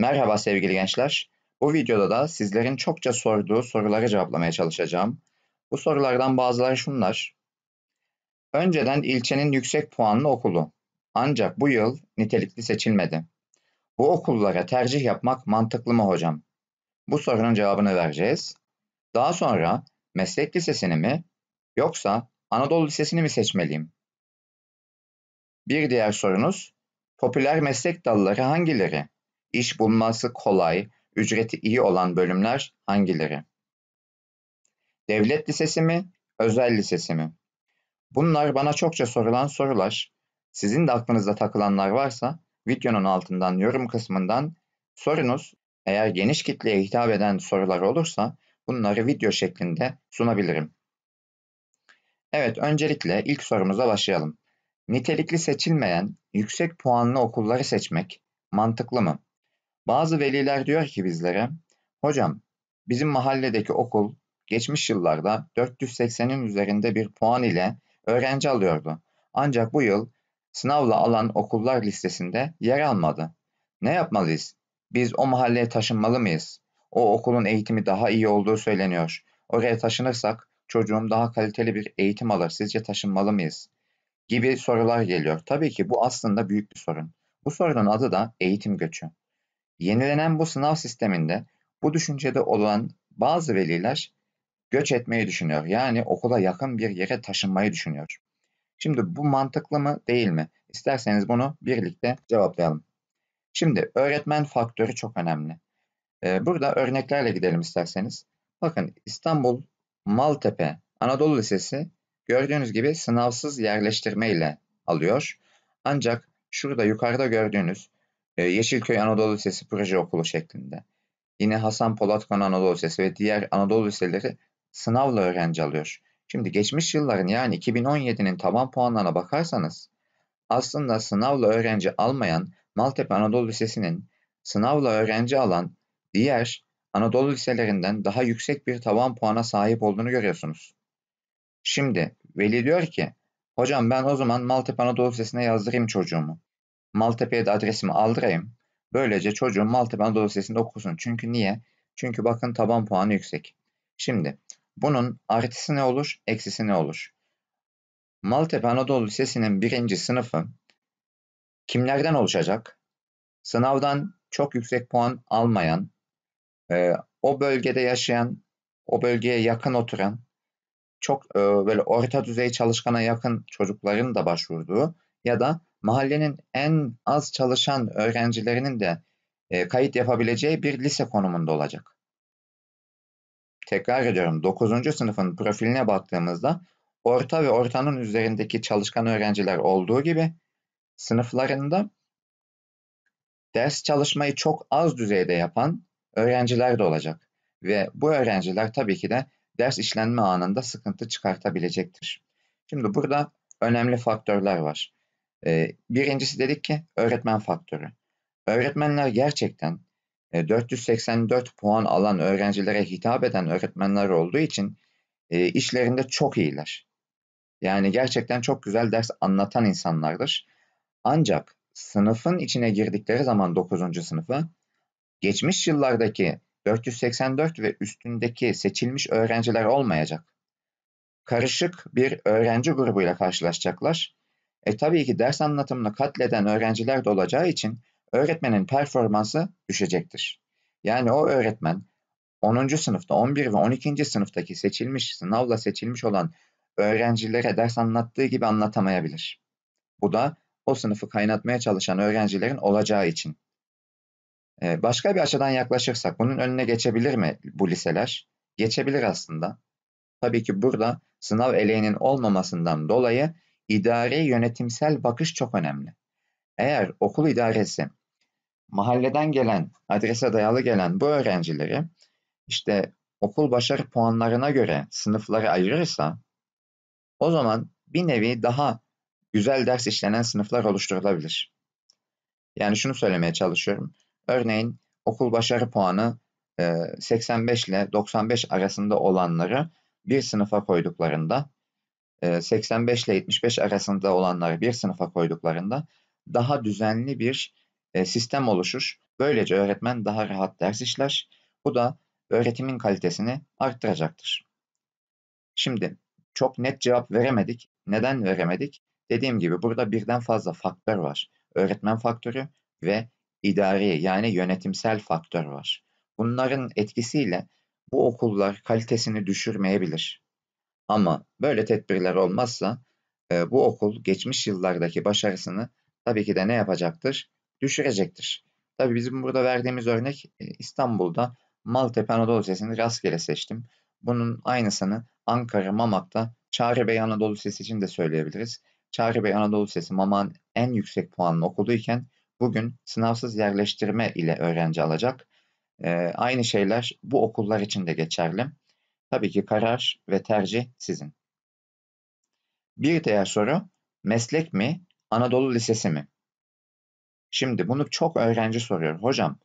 Merhaba sevgili gençler. Bu videoda da sizlerin çokça sorduğu soruları cevaplamaya çalışacağım. Bu sorulardan bazıları şunlar. Önceden ilçenin yüksek puanlı okulu. Ancak bu yıl nitelikli seçilmedi. Bu okullara tercih yapmak mantıklı mı hocam? Bu sorunun cevabını vereceğiz. Daha sonra meslek lisesini mi yoksa Anadolu Lisesi'ni mi seçmeliyim? Bir diğer sorunuz, popüler meslek dalları hangileri? iş bulması kolay, ücreti iyi olan bölümler hangileri? Devlet lisesi mi, özel lisesi mi? Bunlar bana çokça sorulan sorular. Sizin de aklınızda takılanlar varsa videonun altından yorum kısmından sorunuz. Eğer geniş kitleye hitap eden sorular olursa bunları video şeklinde sunabilirim. Evet, öncelikle ilk sorumuza başlayalım. Nitelikli seçilmeyen yüksek puanlı okulları seçmek mantıklı mı? Bazı veliler diyor ki bizlere, hocam bizim mahalledeki okul geçmiş yıllarda 480'in üzerinde bir puan ile öğrenci alıyordu. Ancak bu yıl sınavla alan okullar listesinde yer almadı. Ne yapmalıyız? Biz o mahalleye taşınmalı mıyız? O okulun eğitimi daha iyi olduğu söyleniyor. Oraya taşınırsak çocuğum daha kaliteli bir eğitim alır. Sizce taşınmalı mıyız? Gibi sorular geliyor. Tabii ki bu aslında büyük bir sorun. Bu sorunun adı da eğitim göçü. Yenilenen bu sınav sisteminde bu düşüncede olan bazı veliler göç etmeyi düşünüyor. Yani okula yakın bir yere taşınmayı düşünüyor. Şimdi bu mantıklı mı değil mi? İsterseniz bunu birlikte cevaplayalım. Şimdi öğretmen faktörü çok önemli. Ee, burada örneklerle gidelim isterseniz. Bakın İstanbul Maltepe Anadolu Lisesi gördüğünüz gibi sınavsız yerleştirme ile alıyor. Ancak şurada yukarıda gördüğünüz ee, Yeşilköy Anadolu Lisesi Proje Okulu şeklinde. Yine Hasan Polatkan Anadolu Lisesi ve diğer Anadolu Liseleri sınavla öğrenci alıyor. Şimdi geçmiş yılların yani 2017'nin taban puanlarına bakarsanız aslında sınavla öğrenci almayan Maltepe Anadolu Lisesi'nin sınavla öğrenci alan diğer Anadolu liselerinden daha yüksek bir taban puana sahip olduğunu görüyorsunuz. Şimdi Veli diyor ki, hocam ben o zaman Maltepe Anadolu Lisesi'ne yazdırayım çocuğumu. Maltepe'ye de adresimi aldırayım. Böylece çocuğum Maltepe Anadolu Lisesi'nde okusun. Çünkü niye? Çünkü bakın taban puanı yüksek. Şimdi bunun artısı ne olur? Eksisi ne olur? Maltepe Anadolu Lisesi'nin birinci sınıfı kimlerden oluşacak? Sınavdan çok yüksek puan almayan, e, o bölgede yaşayan, o bölgeye yakın oturan, çok e, böyle orta düzey çalışkana yakın çocukların da başvurduğu ya da mahallenin en az çalışan öğrencilerinin de e, kayıt yapabileceği bir lise konumunda olacak. Tekrar ediyorum 9. sınıfın profiline baktığımızda orta ve ortanın üzerindeki çalışkan öğrenciler olduğu gibi sınıflarında ders çalışmayı çok az düzeyde yapan öğrenciler de olacak. Ve bu öğrenciler tabii ki de ders işlenme anında sıkıntı çıkartabilecektir. Şimdi burada önemli faktörler var. Ee, birincisi dedik ki öğretmen faktörü. Öğretmenler gerçekten 484 e, puan alan öğrencilere hitap eden öğretmenler olduğu için e, işlerinde çok iyiler. Yani gerçekten çok güzel ders anlatan insanlardır. Ancak sınıfın içine girdikleri zaman 9. sınıfa geçmiş yıllardaki 484 ve üstündeki seçilmiş öğrenciler olmayacak. Karışık bir öğrenci grubuyla karşılaşacaklar e tabii ki ders anlatımını katleden öğrenciler de olacağı için öğretmenin performansı düşecektir. Yani o öğretmen 10. sınıfta 11 ve 12. sınıftaki seçilmiş, sınavla seçilmiş olan öğrencilere ders anlattığı gibi anlatamayabilir. Bu da o sınıfı kaynatmaya çalışan öğrencilerin olacağı için. Ee, başka bir açıdan yaklaşırsak bunun önüne geçebilir mi bu liseler? Geçebilir aslında. Tabii ki burada sınav eleğinin olmamasından dolayı idari yönetimsel bakış çok önemli. Eğer okul idaresi mahalleden gelen, adrese dayalı gelen bu öğrencileri işte okul başarı puanlarına göre sınıfları ayırırsa o zaman bir nevi daha güzel ders işlenen sınıflar oluşturulabilir. Yani şunu söylemeye çalışıyorum. Örneğin okul başarı puanı 85 ile 95 arasında olanları bir sınıfa koyduklarında 85 ile 75 arasında olanları bir sınıfa koyduklarında daha düzenli bir sistem oluşur. Böylece öğretmen daha rahat ders işler. Bu da öğretimin kalitesini arttıracaktır. Şimdi çok net cevap veremedik. Neden veremedik? Dediğim gibi burada birden fazla faktör var. Öğretmen faktörü ve idari yani yönetimsel faktör var. Bunların etkisiyle bu okullar kalitesini düşürmeyebilir. Ama böyle tedbirler olmazsa e, bu okul geçmiş yıllardaki başarısını tabii ki de ne yapacaktır? Düşürecektir. Tabii bizim burada verdiğimiz örnek e, İstanbul'da Maltepe Anadolu Lisesi'ni rastgele seçtim. Bunun aynısını Ankara Mamak'ta Çağrı Bey Anadolu Lisesi için de söyleyebiliriz. Çağrı Bey Anadolu Lisesi Mamak'ın en yüksek puanlı okuluyken bugün sınavsız yerleştirme ile öğrenci alacak. E, aynı şeyler bu okullar için de geçerli. Tabii ki karar ve tercih sizin. Bir diğer soru meslek mi, Anadolu Lisesi mi? Şimdi bunu çok öğrenci soruyor. Hocam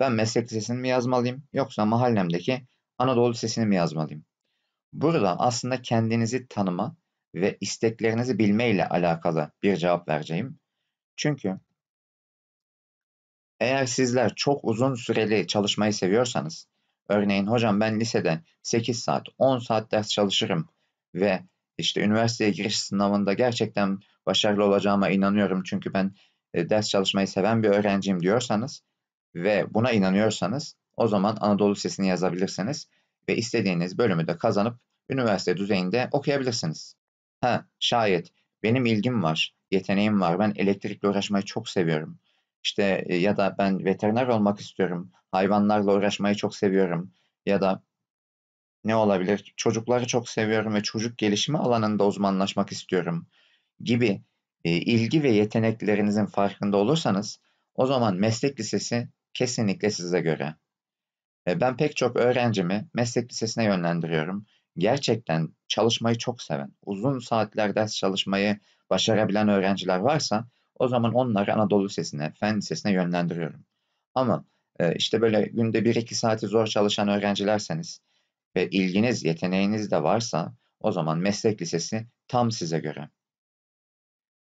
ben meslek lisesini mi yazmalıyım yoksa mahallemdeki Anadolu Lisesi'ni mi yazmalıyım? Burada aslında kendinizi tanıma ve isteklerinizi bilme ile alakalı bir cevap vereceğim. Çünkü eğer sizler çok uzun süreli çalışmayı seviyorsanız Örneğin hocam ben liseden 8 saat 10 saat ders çalışırım ve işte üniversiteye giriş sınavında gerçekten başarılı olacağıma inanıyorum çünkü ben e, ders çalışmayı seven bir öğrenciyim diyorsanız ve buna inanıyorsanız o zaman Anadolu Lisesi'ni yazabilirsiniz ve istediğiniz bölümü de kazanıp üniversite düzeyinde okuyabilirsiniz. Ha şayet benim ilgim var, yeteneğim var, ben elektrikle uğraşmayı çok seviyorum işte e, ya da ben veteriner olmak istiyorum. Hayvanlarla uğraşmayı çok seviyorum. Ya da ne olabilir? Çocukları çok seviyorum ve çocuk gelişimi alanında uzmanlaşmak istiyorum gibi e, ilgi ve yeteneklerinizin farkında olursanız o zaman meslek lisesi kesinlikle size göre. E, ben pek çok öğrencimi meslek lisesine yönlendiriyorum. Gerçekten çalışmayı çok seven, uzun saatler ders çalışmayı başarabilen öğrenciler varsa o zaman onları Anadolu Lisesi'ne, Fen Lisesi'ne yönlendiriyorum. Ama e, işte böyle günde 1-2 saati zor çalışan öğrencilerseniz ve ilginiz, yeteneğiniz de varsa o zaman meslek lisesi tam size göre.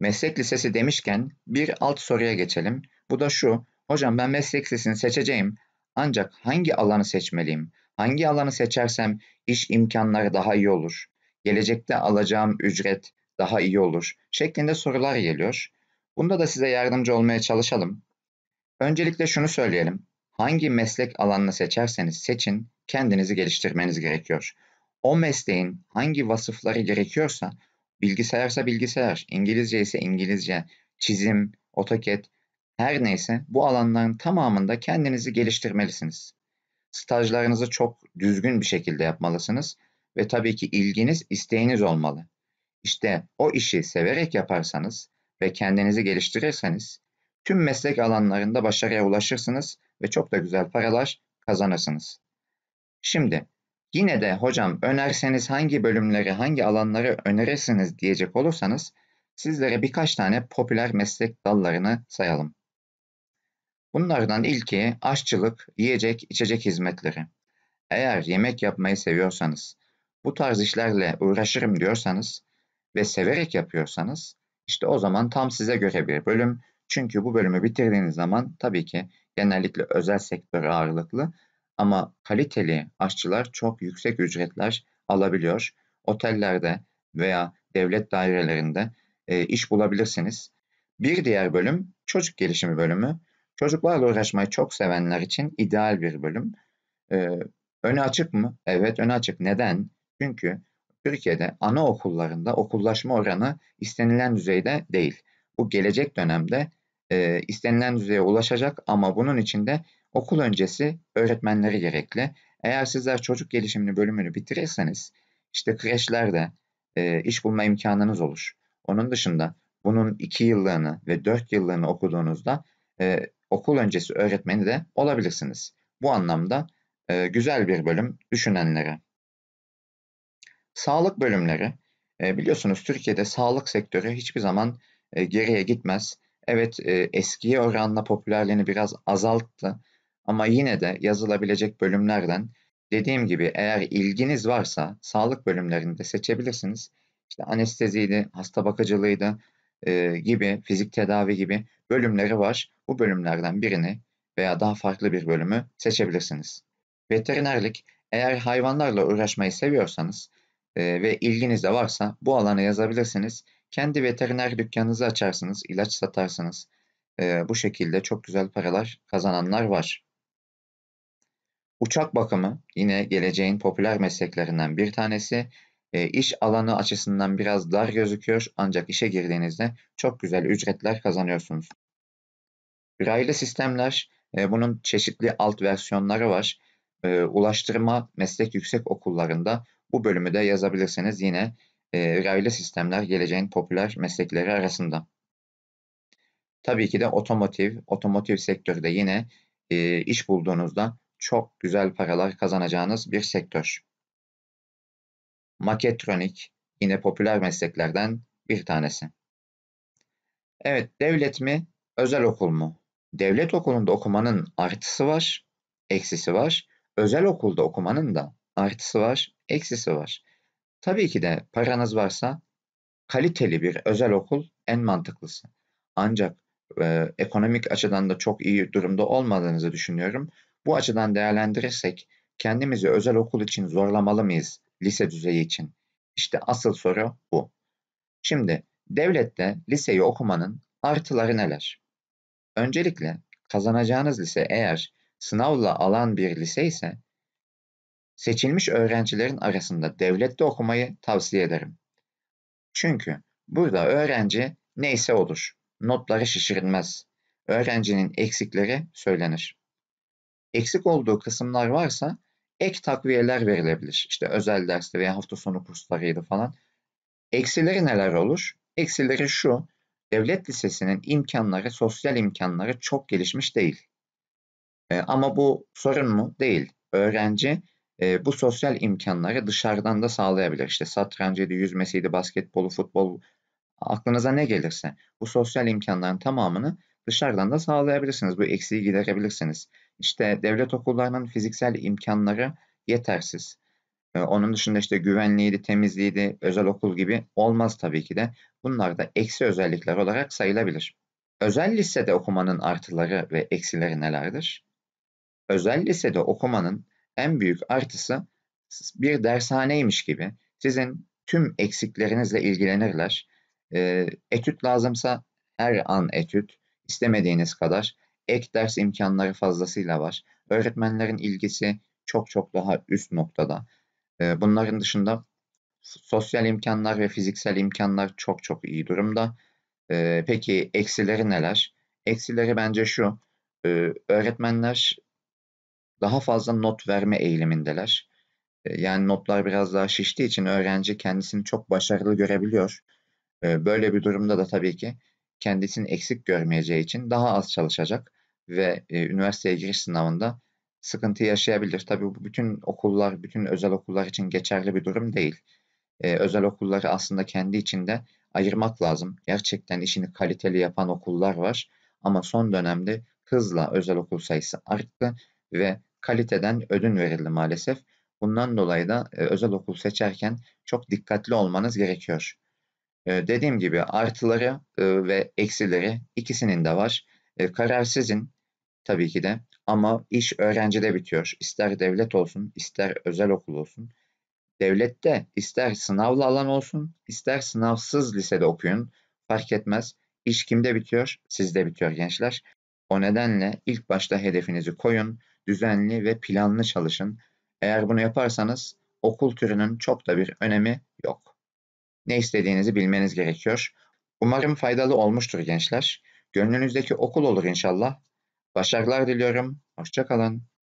Meslek lisesi demişken bir alt soruya geçelim. Bu da şu, hocam ben meslek lisesini seçeceğim ancak hangi alanı seçmeliyim? Hangi alanı seçersem iş imkanları daha iyi olur? Gelecekte alacağım ücret daha iyi olur? Şeklinde sorular geliyor. Bunda da size yardımcı olmaya çalışalım. Öncelikle şunu söyleyelim. Hangi meslek alanını seçerseniz seçin, kendinizi geliştirmeniz gerekiyor. O mesleğin hangi vasıfları gerekiyorsa, bilgisayarsa bilgisayar, İngilizce ise İngilizce, çizim, otoket, her neyse bu alanların tamamında kendinizi geliştirmelisiniz. Stajlarınızı çok düzgün bir şekilde yapmalısınız ve tabii ki ilginiz, isteğiniz olmalı. İşte o işi severek yaparsanız ve kendinizi geliştirirseniz tüm meslek alanlarında başarıya ulaşırsınız ve çok da güzel paralar kazanırsınız. Şimdi yine de hocam önerseniz hangi bölümleri, hangi alanları önerirsiniz diyecek olursanız sizlere birkaç tane popüler meslek dallarını sayalım. Bunlardan ilki aşçılık, yiyecek, içecek hizmetleri. Eğer yemek yapmayı seviyorsanız, bu tarz işlerle uğraşırım diyorsanız ve severek yapıyorsanız işte o zaman tam size göre bir bölüm. Çünkü bu bölümü bitirdiğiniz zaman tabii ki genellikle özel sektör ağırlıklı ama kaliteli aşçılar çok yüksek ücretler alabiliyor. Otellerde veya devlet dairelerinde e, iş bulabilirsiniz. Bir diğer bölüm çocuk gelişimi bölümü. Çocuklarla uğraşmayı çok sevenler için ideal bir bölüm. E, öne açık mı? Evet öne açık. Neden? Çünkü Türkiye'de anaokullarında okullaşma oranı istenilen düzeyde değil. Bu gelecek dönemde e, istenilen düzeye ulaşacak ama bunun için de okul öncesi öğretmenleri gerekli. Eğer sizler çocuk gelişimini bölümünü bitirirseniz işte kreşlerde e, iş bulma imkanınız olur. Onun dışında bunun 2 yıllığını ve 4 yıllığını okuduğunuzda e, okul öncesi öğretmeni de olabilirsiniz. Bu anlamda e, güzel bir bölüm düşünenlere. Sağlık bölümleri e, biliyorsunuz Türkiye'de sağlık sektörü hiçbir zaman e, geriye gitmez. Evet e, eskiye oranla popülerliğini biraz azalttı ama yine de yazılabilecek bölümlerden dediğim gibi eğer ilginiz varsa sağlık bölümlerinde seçebilirsiniz. İşte anesteziydi, hasta bakıcılığıydı e, gibi, fizik tedavi gibi bölümleri var. Bu bölümlerden birini veya daha farklı bir bölümü seçebilirsiniz. Veterinerlik eğer hayvanlarla uğraşmayı seviyorsanız ee, ve ilginiz de varsa bu alana yazabilirsiniz. Kendi veteriner dükkanınızı açarsınız, ilaç satarsınız. Ee, bu şekilde çok güzel paralar kazananlar var. Uçak bakımı yine geleceğin popüler mesleklerinden bir tanesi. E, iş alanı açısından biraz dar gözüküyor ancak işe girdiğinizde çok güzel ücretler kazanıyorsunuz. Raylı sistemler e, bunun çeşitli alt versiyonları var. E, ulaştırma meslek yüksek okullarında bu bölümü de yazabilirsiniz yine e, raylı sistemler geleceğin popüler meslekleri arasında. Tabii ki de otomotiv, otomotiv sektörü de yine e, iş bulduğunuzda çok güzel paralar kazanacağınız bir sektör. Maketronik yine popüler mesleklerden bir tanesi. Evet, devlet mi, özel okul mu? Devlet okulunda okumanın artısı var, eksisi var. Özel okulda okumanın da artısı var, eksisi var. Tabii ki de paranız varsa kaliteli bir özel okul en mantıklısı. Ancak e, ekonomik açıdan da çok iyi durumda olmadığınızı düşünüyorum. Bu açıdan değerlendirirsek kendimizi özel okul için zorlamalı mıyız lise düzeyi için? İşte asıl soru bu. Şimdi devlette liseyi okumanın artıları neler? Öncelikle kazanacağınız lise eğer sınavla alan bir lise ise Seçilmiş öğrencilerin arasında devlette okumayı tavsiye ederim. Çünkü burada öğrenci neyse olur. Notları şişirilmez. Öğrencinin eksikleri söylenir. Eksik olduğu kısımlar varsa ek takviyeler verilebilir. İşte özel derste veya hafta sonu kurslarıydı falan. Eksileri neler olur? Eksileri şu, devlet lisesinin imkanları, sosyal imkanları çok gelişmiş değil. E, ama bu sorun mu? Değil. Öğrenci e, bu sosyal imkanları dışarıdan da sağlayabilir. İşte satrancıydı, yüzmesiydi, basketbolu, futbol aklınıza ne gelirse bu sosyal imkanların tamamını dışarıdan da sağlayabilirsiniz. Bu eksiği giderebilirsiniz. İşte devlet okullarının fiziksel imkanları yetersiz. Ee, onun dışında işte güvenliğiydi, temizliğiydi, özel okul gibi olmaz tabii ki de. Bunlar da eksi özellikler olarak sayılabilir. Özel lisede okumanın artıları ve eksileri nelerdir? Özel lisede okumanın en büyük artısı bir dershaneymiş gibi sizin tüm eksiklerinizle ilgilenirler. E, etüt lazımsa her an etüt, istemediğiniz kadar ek ders imkanları fazlasıyla var. Öğretmenlerin ilgisi çok çok daha üst noktada. E, bunların dışında sosyal imkanlar ve fiziksel imkanlar çok çok iyi durumda. E, peki eksileri neler? Eksileri bence şu. E, öğretmenler daha fazla not verme eğilimindeler. E, yani notlar biraz daha şiştiği için öğrenci kendisini çok başarılı görebiliyor. E, böyle bir durumda da tabii ki kendisini eksik görmeyeceği için daha az çalışacak ve e, üniversiteye giriş sınavında sıkıntı yaşayabilir. Tabii bu bütün okullar, bütün özel okullar için geçerli bir durum değil. özel okulları aslında kendi içinde ayırmak lazım. Gerçekten işini kaliteli yapan okullar var ama son dönemde hızla özel okul sayısı arttı ve kaliteden ödün verildi maalesef. Bundan dolayı da e, özel okul seçerken çok dikkatli olmanız gerekiyor. E, dediğim gibi artıları e, ve eksileri ikisinin de var. E, karar tabii ki de ama iş öğrencide bitiyor. İster devlet olsun, ister özel okul olsun. Devlette ister sınavlı alan olsun, ister sınavsız lisede okuyun. Fark etmez. İş kimde bitiyor? Sizde bitiyor gençler. O nedenle ilk başta hedefinizi koyun düzenli ve planlı çalışın. Eğer bunu yaparsanız okul türünün çok da bir önemi yok. Ne istediğinizi bilmeniz gerekiyor. Umarım faydalı olmuştur gençler. Gönlünüzdeki okul olur inşallah. Başarılar diliyorum. Hoşçakalın.